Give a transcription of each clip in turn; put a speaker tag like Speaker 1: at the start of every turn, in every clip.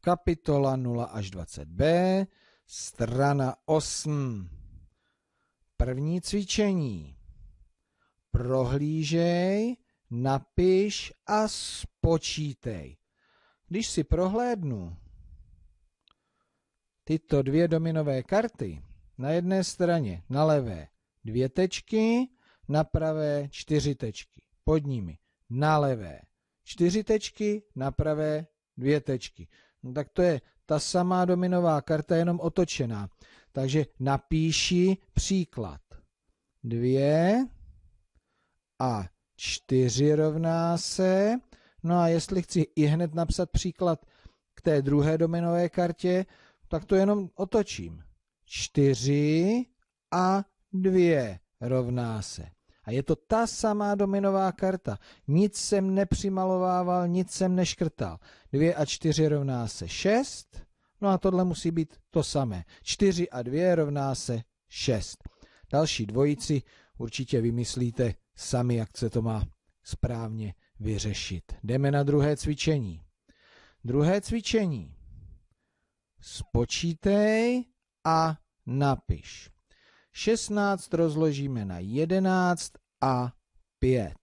Speaker 1: kapitola 0 až 20b, strana 8. První cvičení. Prohlížej, napiš a spočítej. Když si prohlédnu tyto dvě dominové karty, na jedné straně na levé dvě tečky, na pravé čtyři tečky, pod nimi na levé čtyři tečky, na pravé dvě tečky. No tak to je ta samá dominová karta, jenom otočená. Takže napíši příklad. 2 a 4 rovná se. No a jestli chci i hned napsat příklad k té druhé dominové kartě, tak to jenom otočím. 4 a 2 rovná se. A je to ta samá dominová karta. Nic jsem nepřimalovával, nic jsem neškrtal. 2 a 4 rovná se 6. No a tohle musí být to samé. 4 a 2 rovná se 6. Další dvojici určitě vymyslíte sami, jak se to má správně vyřešit. Jdeme na druhé cvičení. Druhé cvičení. Spočítej a napiš. 16 rozložíme na 11 a 5.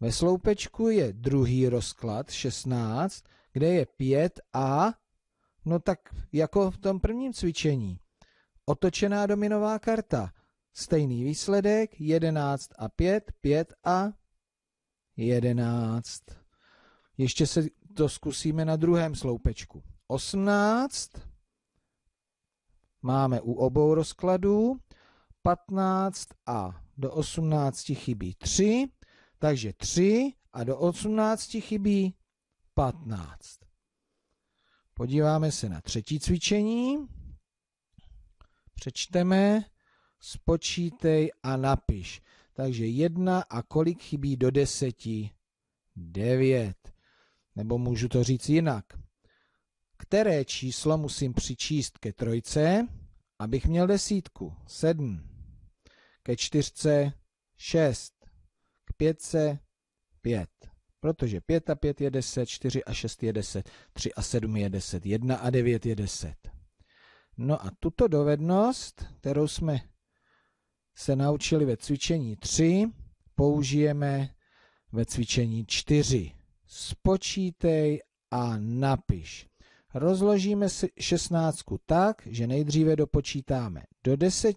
Speaker 1: Ve sloupečku je druhý rozklad 16, kde je 5 a, no tak jako v tom prvním cvičení. Otočená dominová karta. Stejný výsledek 11 a 5, 5 a 11. Ještě se to zkusíme na druhém sloupečku. 18 máme u obou rozkladů 15 a do 18 chybí 3, takže 3 a do 18 chybí 15. Podíváme se na třetí cvičení. Přečteme, spočítej a napiš. Takže 1 a kolik chybí do 10? 9. Nebo můžu to říct jinak. Které číslo musím přičíst ke trojce, abych měl desítku? 7 ke čtyřce 6, k pětce 5. Protože 5 a 5 je 10, 4 a 6 je 10, 3 a 7 je 10, 1 a 9 je 10. No a tuto dovednost, kterou jsme se naučili ve cvičení 3, použijeme ve cvičení 4. Spočítej a napiš. Rozložíme 16 tak, že nejdříve dopočítáme do 10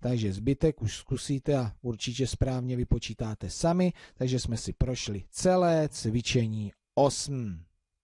Speaker 1: takže zbytek už zkusíte a určitě správně vypočítáte sami, takže jsme si prošli celé cvičení 8.